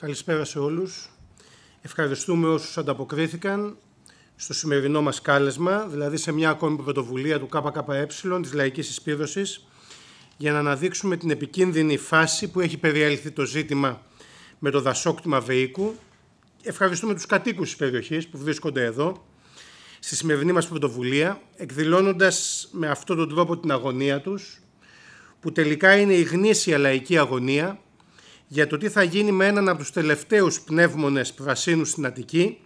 Καλησπέρα σε όλους. Ευχαριστούμε όσους ανταποκρίθηκαν στο σημερινό μας κάλεσμα, δηλαδή σε μια ακόμη πρωτοβουλία του ΚΚΕ της Λαϊκής Εισπύρωσης... για να αναδείξουμε την επικίνδυνη φάση που έχει περιέλθει το ζήτημα με το δασόκτημα Βεϊκού. Ευχαριστούμε τους κατοίκους της περιοχής που βρίσκονται εδώ, στη σημερινή μας πρωτοβουλία, εκδηλώνοντας με αυτόν τον τρόπο την αγωνία τους, που τελικά είναι η γνήσια λαϊκή αγωνία, για το τι θα γίνει με έναν από τους τελευταίους πνεύμονες πρασίνου στην Αττική,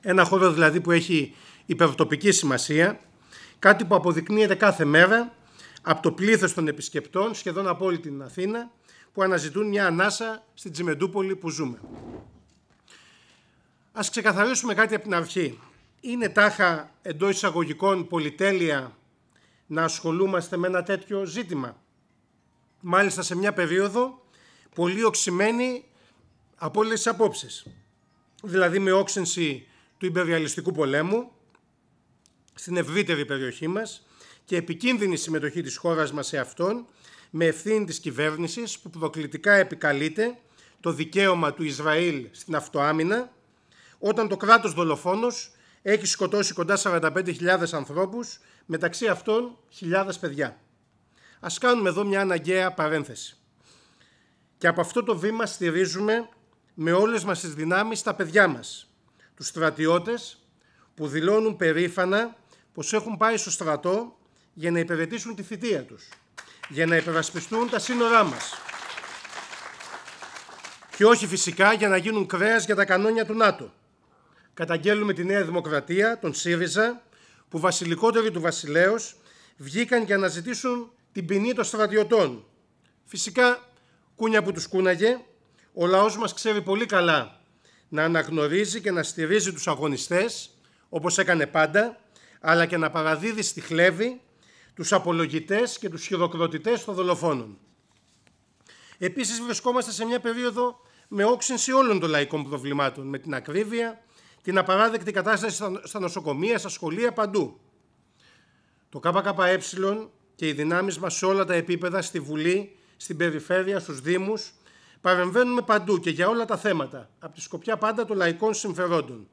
ένα χώρο δηλαδή που έχει υπερτοπική σημασία, κάτι που αποδεικνύεται κάθε μέρα από το πλήθος των επισκεπτών σχεδόν από όλη την Αθήνα, που αναζητούν μια ανάσα στην Τσιμεντούπολη που ζούμε. Ας ξεκαθαρίσουμε κάτι από την αρχή. Είναι τάχα εντός εισαγωγικών πολυτέλεια να ασχολούμαστε με ένα τέτοιο ζήτημα. Μάλιστα σε μια περίοδο πολύ οξυμένη από όλες τις απόψεις. Δηλαδή με όξυνση του υπεριαλιστικού πολέμου στην ευρύτερη περιοχή μας και επικίνδυνη συμμετοχή της χώρας μας σε αυτόν με ευθύνη της κυβέρνησης που προκλητικά επικαλείται το δικαίωμα του Ισραήλ στην αυτοάμυνα όταν το κράτος δολοφόνος έχει σκοτώσει κοντά 45.000 ανθρώπους μεταξύ αυτών χιλιάδες παιδιά. Ας κάνουμε εδώ μια αναγκαία παρένθεση. Και από αυτό το βήμα στηρίζουμε με όλες μας τις δυνάμεις τα παιδιά μας, τους στρατιώτες που δηλώνουν περήφανα πως έχουν πάει στο στρατό για να υπηρετήσουν τη θητεία τους, για να υπερασπιστούν τα σύνορά μας. Και όχι φυσικά για να γίνουν κρέας για τα κανόνια του ΝΑΤΟ. Καταγγέλνουμε τη Νέα Δημοκρατία, τον ΣΥΡΙΖΑ, που βασιλικότεροι του βασιλέως βγήκαν για να ζητήσουν την ποινή των στρατιωτών. Φυσικά κούνια που τους κούναγε, ο λαός μας ξέρει πολύ καλά να αναγνωρίζει και να στηρίζει τους αγωνιστές, όπως έκανε πάντα, αλλά και να παραδίδει στη χλέβη τους απολογητές και τους χειροκροτητές των δολοφόνων. Επίσης βρισκόμαστε σε μια περίοδο με όξυνση όλων των λαϊκών προβλημάτων, με την ακρίβεια, την απαράδεκτη κατάσταση στα νοσοκομεία, στα σχολεία, παντού. Το ΚΚΕ και οι δυνάμεις μας σε όλα τα επίπεδα, στη Βουλή, στην περιφέρεια, στους Δήμους. Παρεμβαίνουμε παντού και για όλα τα θέματα, από τη σκοπιά πάντα των λαϊκών συμφερόντων.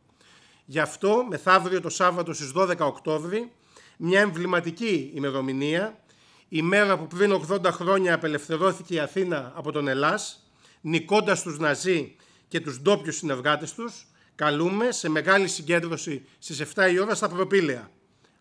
Γι' αυτό, μεθαύριο το Σάββατο στις 12 Οκτώβρη, μια εμβληματική ημερομηνία, η μέρα που πριν 80 χρόνια απελευθερώθηκε η Αθήνα από τον Ελλάς, νικώντας τους Ναζί και τους ντόπιου συνεργάτες τους, καλούμε σε μεγάλη συγκέντρωση στις 7 η ώρα στα Προπήλαια.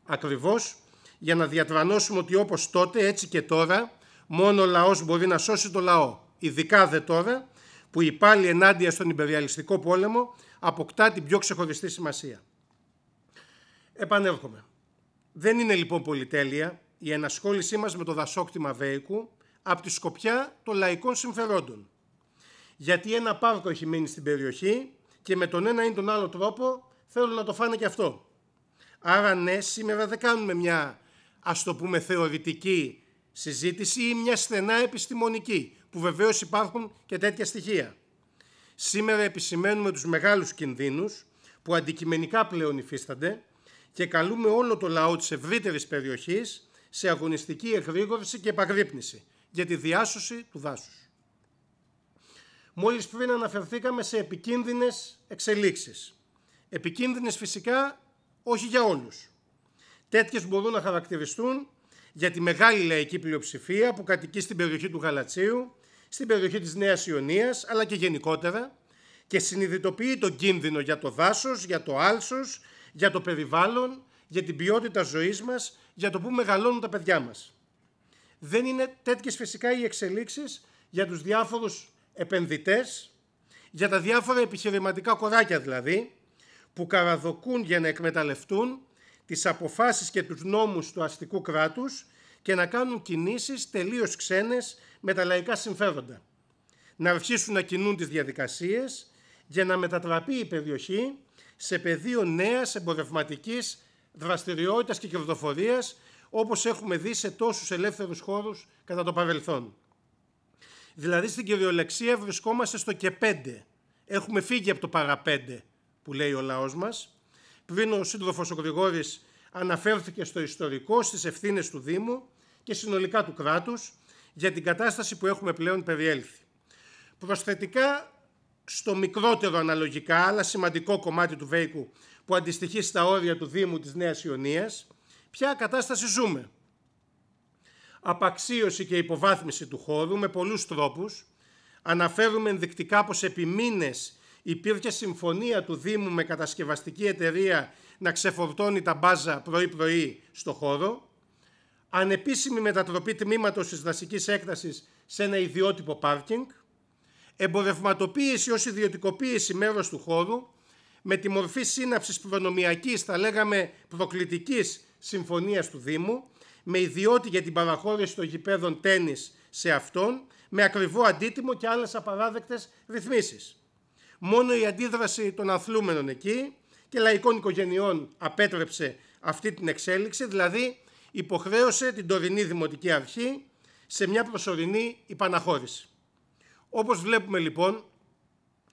Ακριβώς για να διατρανώσουμε ότι όπως τότε, έτσι και τώρα, Μόνο ο λαός μπορεί να σώσει το λαό. Ειδικά δε τώρα που η πάλι ενάντια στον υπεριαλιστικό πόλεμο αποκτά την πιο ξεχωριστή σημασία. Επανέρχομαι. Δεν είναι λοιπόν πολυτέλεια η ενασχόλησή μας με το δασόκτημα Βέικου από τη σκοπιά των λαϊκών συμφερόντων. Γιατί ένα πάρκο έχει μείνει στην περιοχή και με τον ένα ή τον άλλο τρόπο θέλουν να το φάνε και αυτό. Άρα ναι, σήμερα δεν κάνουμε μια ας το πούμε θεωρητική συζήτηση ή μια στενά επιστημονική, που βεβαίως υπάρχουν και τέτοια στοιχεία. Σήμερα επισημαίνουμε τους μεγάλους κινδύνους που αντικειμενικά πλέον υφίστανται και καλούμε όλο το λαό της ευρύτερης περιοχής σε αγωνιστική εγρήγορση και επαγρύπνηση για τη διάσωση του δάσους. Μόλις πριν αναφερθήκαμε σε επικίνδυνες εξελίξεις. Επικίνδυνες φυσικά όχι για όλους. Τέτοιες μπορούν να χαρακτηριστούν για τη μεγάλη λαϊκή πλειοψηφία που κατοικεί στην περιοχή του Γαλατσίου, στην περιοχή της Νέας Ιωνίας, αλλά και γενικότερα και συνειδητοποιεί τον κίνδυνο για το δάσος, για το άλσος, για το περιβάλλον, για την ποιότητα ζωής μας, για το που μεγαλώνουν τα παιδιά μας. Δεν είναι τέτοιες φυσικά οι εξελίξεις για τους διάφορους επενδυτές, για τα διάφορα επιχειρηματικά κοράκια δηλαδή, που καραδοκούν για να εκμεταλλευτούν τις αποφάσεις και τους νόμους του αστικού κράτους και να κάνουν κινήσεις τελείως ξένες με τα λαϊκά συμφέροντα. Να αρχίσουν να κινούν τις διαδικασίες για να μετατραπεί η περιοχή σε πεδίο νέας εμπορευματικής δραστηριότητας και κερδοφορίας όπως έχουμε δει σε τόσους ελεύθερους χώρους κατά το παρελθόν. Δηλαδή στην κυριολεξία βρισκόμαστε στο και πέντε. Έχουμε φύγει από το παραπέντε που λέει ο λαός μας δίνω ο σύντροφος ο Γρηγόρης αναφέρθηκε στο ιστορικό, στις ευθύνες του Δήμου και συνολικά του κράτους για την κατάσταση που έχουμε πλέον περιέλθει. Προσθετικά στο μικρότερο αναλογικά, αλλά σημαντικό κομμάτι του Βέικου που αντιστοιχεί στα όρια του Δήμου της Νέας Ιωνίας, ποια κατάσταση ζούμε. Απαξίωση και υποβάθμιση του χώρου με πολλούς τρόπους. Αναφέρουμε ενδεικτικά πως επί μήνες υπήρχε συμφωνία του Δήμου με κατασκευαστική εταιρεία να ξεφορτώνει τα μπάζα πρωί-πρωί στο χώρο, ανεπίσημη μετατροπή τμήματος της δασικής έκτασης σε ένα ιδιότυπο πάρκινγκ, εμπορευματοποίηση ως ιδιωτικοποίηση μέρος του χώρου, με τη μορφή σύναψης προνομιακής, θα λέγαμε προκλητικής συμφωνίας του Δήμου, με ιδιότητα για την παραχώρηση των γηπέδων τέννις σε αυτόν, με ακριβό αντίτιμο και άλλες απαράδεκτες ρυθμίσεις μόνο η αντίδραση των αθλούμενων εκεί και λαϊκών οικογενειών απέτρεψε αυτή την εξέλιξη, δηλαδή υποχρέωσε την τωρινή Δημοτική Αρχή σε μια προσωρινή υπαναχώρηση. Όπως βλέπουμε λοιπόν,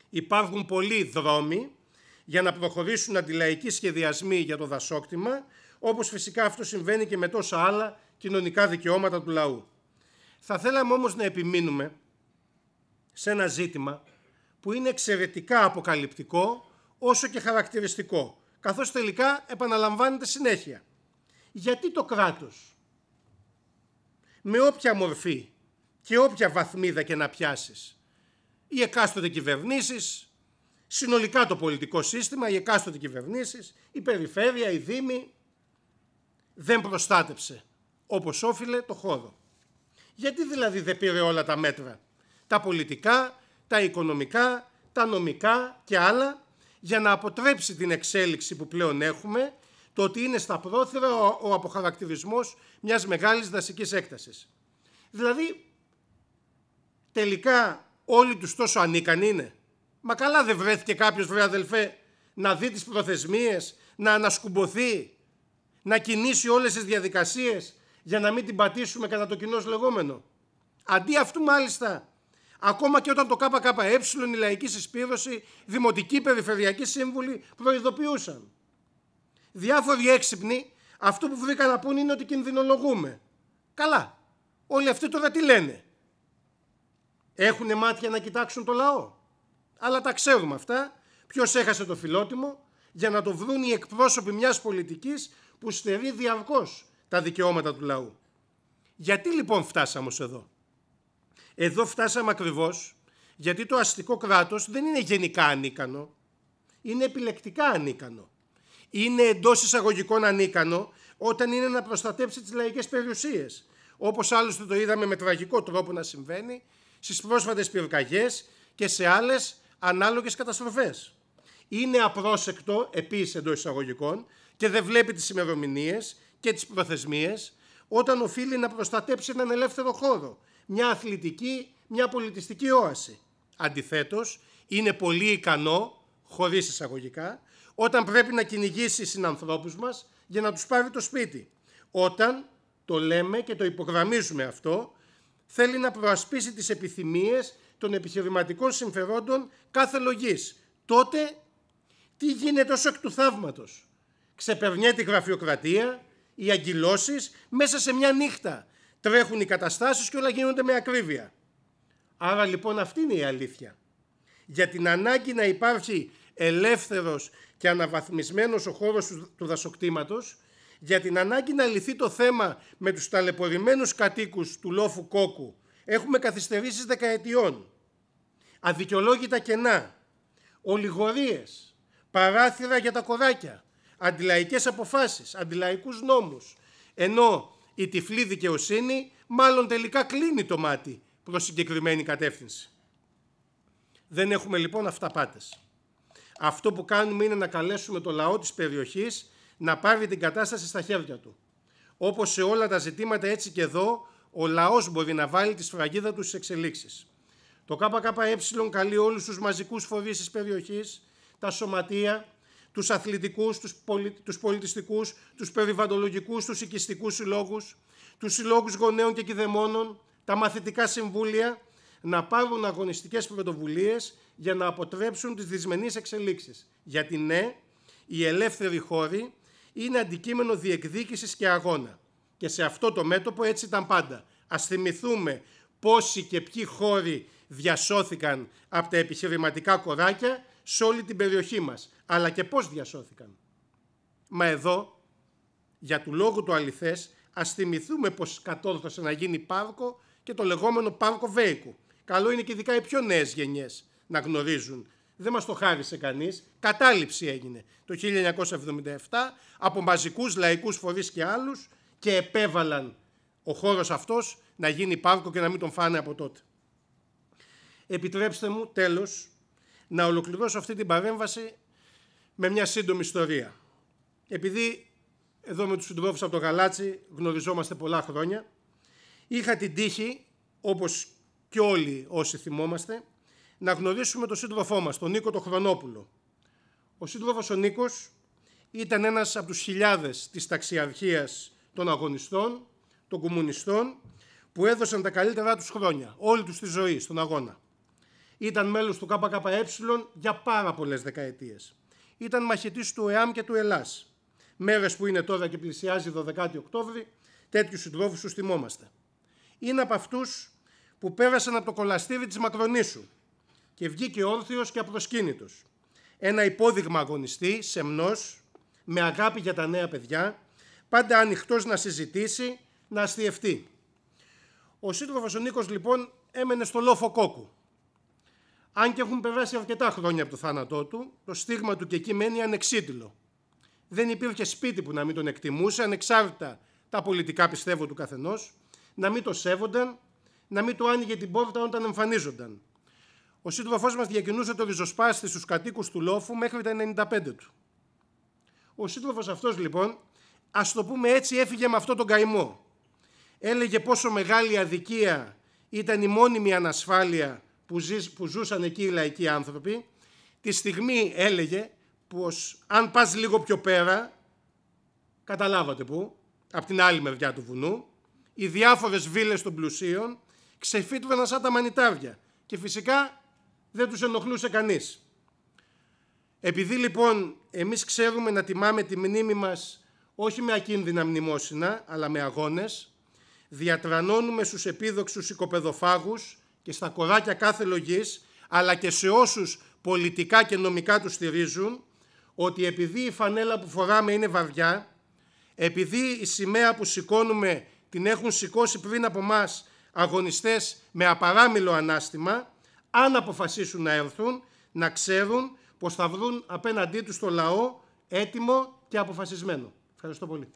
υπάρχουν πολλοί δρόμοι για να προχωρήσουν αντιλαϊκοί σχεδιασμοί για το δασόκτημα, όπως φυσικά αυτό συμβαίνει και με τόσα άλλα κοινωνικά δικαιώματα του λαού. Θα θέλαμε όμως να επιμείνουμε σε ένα ζήτημα που είναι εξαιρετικά αποκαλυπτικό όσο και χαρακτηριστικό, καθώς τελικά επαναλαμβάνεται συνέχεια. Γιατί το κράτος, με όποια μορφή και όποια βαθμίδα και να πιάσεις, οι εκάστοτε κυβερνήσεις, συνολικά το πολιτικό σύστημα, οι εκάστοτε κυβερνήσεις, η περιφέρεια, η Δήμη, δεν προστάτεψε όπως όφιλε το χώρο. Γιατί δηλαδή δεν πήρε όλα τα μέτρα, τα πολιτικά, τα οικονομικά, τα νομικά και άλλα για να αποτρέψει την εξέλιξη που πλέον έχουμε, το ότι είναι στα πρόθυρα ο αποχαρακτηρισμός μιας μεγάλης δασικής έκτασης. Δηλαδή, τελικά όλοι τους τόσο ανικανοί είναι. Μα καλά δεν βρέθηκε κάποιος, βρε αδελφέ, να δει τις προθεσμίες, να ανασκουμποθεί, να κινήσει όλες τις διαδικασίες για να μην την πατήσουμε κατά το κοινός λεγόμενο. Αντί αυτού μάλιστα Ακόμα και όταν το ΚΚΕ, η Λαϊκή Συσπήρωση, Δημοτική Περιφερειακή Σύμβουλοι προειδοποιούσαν. Διάφοροι έξυπνοι αυτό που βρήκαν να πούν είναι ότι κινδυνολογούμε. Καλά. Όλοι αυτοί τώρα τι λένε. Έχουν μάτια να κοιτάξουν το λαό. Αλλά τα ξέρουμε αυτά. Ποιος έχασε το φιλότιμο για να το βρουν οι εκπρόσωποι μιας πολιτικής που στερεί διαρκώς τα δικαιώματα του λαού. Γιατί λοιπόν φτάσαμε εδώ. Εδώ φτάσαμε ακριβώς γιατί το αστικό κράτος δεν είναι γενικά ανίκανο. Είναι επιλεκτικά ανίκανο. Είναι εντός εισαγωγικών ανίκανο όταν είναι να προστατέψει τις λαϊκές περιουσίες. Όπως άλλωστε το είδαμε με τραγικό τρόπο να συμβαίνει στις πρόσφατες πυρκαγιές και σε άλλες ανάλογες καταστροφές. Είναι απρόσεκτο επίσης εντός εισαγωγικών και δεν βλέπει τις ημερομηνίες και τις προθεσμίες όταν οφείλει να προστατέψει έναν ελεύθερο χώρο μια αθλητική, μια πολιτιστική όαση. Αντιθέτως, είναι πολύ ικανό, χωρίς εισαγωγικά, όταν πρέπει να κυνηγήσει συνανθρώπους μας για να τους πάρει το σπίτι. Όταν, το λέμε και το υπογραμμίζουμε αυτό, θέλει να προασπίσει τις επιθυμίες των επιχειρηματικών συμφερόντων κάθε λογής. Τότε, τι γίνεται ως εκ του θαύματος. Ξεπερνιέται η γραφειοκρατία, οι αγκυλώσεις μέσα σε μια νύχτα τρέχουν οι καταστάσεις και όλα γίνονται με ακρίβεια. Άρα λοιπόν αυτή είναι η αλήθεια. Για την ανάγκη να υπάρχει ελεύθερος και αναβαθμισμένος ο χώρος του δασοκτήματος, για την ανάγκη να λυθεί το θέμα με τους ταλαιπωρημένους κατοίκους του λόφου κόκου, έχουμε καθυστερήσεις δεκαετιών, αδικαιολόγητα κενά, ολιγορίες, παράθυρα για τα κοράκια, αντιλαϊκές αποφάσεις, αντιλαϊκούς νόμους, ενώ η τυφλή δικαιοσύνη μάλλον τελικά κλείνει το μάτι προς συγκεκριμένη κατεύθυνση. Δεν έχουμε λοιπόν αυταπάτες. Αυτό που κάνουμε είναι να καλέσουμε το λαό της περιοχής να πάρει την κατάσταση στα χέρια του. Όπως σε όλα τα ζητήματα έτσι και εδώ, ο λαός μπορεί να βάλει τη σφραγίδα του στις εξελίξεις. Το ΚΚΕ καλεί όλους τους μαζικούς φορείς της περιοχής, τα σωματεία, τους αθλητικούς, τους, πολι... τους πολιτιστικούς, τους περιβαντολογικούς, τους οικιστικούς συλλόγους, τους συλλόγους γονέων και κηδεμόνων, τα μαθητικά συμβούλια, να πάρουν αγωνιστικές πρωτοβουλίες για να αποτρέψουν τις δυσμενείς εξελίξεις. Γιατί ναι, οι ελεύθεροι χώροι είναι αντικείμενο διεκδίκησης και αγώνα. Και σε αυτό το μέτωπο έτσι ήταν πάντα. Ας θυμηθούμε πόσοι και ποιοι χώροι διασώθηκαν από τα επιχειρηματικά κοράκια σε όλη την περιοχή μας, αλλά και πώς διασώθηκαν. Μα εδώ, για του λόγου του αληθές, ας θυμηθούμε πως κατόρθωσε να γίνει πάρκο και το λεγόμενο πάρκο Βέικου. Καλό είναι και ειδικά οι πιο νέες γενιές να γνωρίζουν. Δεν μας το χάρισε κανείς. Κατάληψη έγινε το 1977 από μαζικούς λαϊκούς φορείς και άλλους και επέβαλαν ο χώρος αυτός να γίνει πάρκο και να μην τον φάνε από τότε. Επιτρέψτε μου τέλος να ολοκληρώσω αυτή την παρέμβαση με μια σύντομη ιστορία. Επειδή εδώ με τους συντρόφους από το Γαλάτσι γνωριζόμαστε πολλά χρόνια, είχα την τύχη, όπως και όλοι όσοι θυμόμαστε, να γνωρίσουμε τον σύντροφό μας, τον Νίκο τον Χρονόπουλο. Ο σύντροφος ο Νίκος ήταν ένας από τους χιλιάδες της ταξιαρχίας των αγωνιστών, των κομμουνιστών, που έδωσαν τα καλύτερά τους χρόνια, όλη τους τη ζωή στον αγώνα. Ήταν μέλος του ΚΚΕ για πάρα πολλές δεκαετίες. Ήταν μαχητής του ΕΑΜ και του ΕΛΑΣ. Μέρες που είναι τώρα και πλησιάζει 12η Οκτώβρη, τέτοιους συντρόφους τους θυμόμαστε. Είναι από αυτούς που πέρασαν από το κολαστήρι της Μακρονήσου και βγήκε όρθιος και απροσκίνητος. Ένα υπόδειγμα αγωνιστή, σεμνός, με αγάπη για τα νέα παιδιά, πάντα ανοιχτός να συζητήσει, να αστιευτεί. Ο σύντροφος ο Νίκος λοιπόν έμενε στο λόφο κόκου, αν και έχουν περάσει αρκετά χρόνια από το θάνατό του, το στίγμα του και εκεί μένει ανεξίτηλο. Δεν υπήρχε σπίτι που να μην τον εκτιμούσε, ανεξάρτητα τα πολιτικά πιστεύω του καθενός, να μην το σέβονταν, να μην του άνοιγε την πόρτα όταν εμφανίζονταν. Ο σύντροφός μας διακινούσε το ριζοσπάστη στους κατοίκους του λόφου μέχρι τα 95 του. Ο σύντροφος αυτός λοιπόν, ας το πούμε έτσι, έφυγε με αυτό τον καημό. Έλεγε πόσο μεγάλη αδικία ήταν η μόνιμη ανασφάλεια που, ζούσαν εκεί οι λαϊκοί άνθρωποι, τη στιγμή έλεγε πως αν πας λίγο πιο πέρα, καταλάβατε που, από την άλλη μεριά του βουνού, οι διάφορες βίλες των πλουσίων ξεφύτρωναν σαν τα μανιτάρια και φυσικά δεν τους ενοχλούσε κανείς. Επειδή λοιπόν εμείς ξέρουμε να τιμάμε τη μνήμη μας όχι με ακίνδυνα μνημόσυνα, αλλά με αγώνες, διατρανώνουμε στους επίδοξους οικοπεδοφάγους στα κοράκια κάθε λογής, αλλά και σε όσους πολιτικά και νομικά τους στηρίζουν, ότι επειδή η φανέλα που φοράμε είναι βαριά, επειδή η σημαία που σηκώνουμε την έχουν σηκώσει πριν από μας αγωνιστές με απαράμιλο ανάστημα, αν αποφασίσουν να έρθουν, να ξέρουν πως θα βρουν απέναντί τους το λαό έτοιμο και αποφασισμένο. Ευχαριστώ πολύ.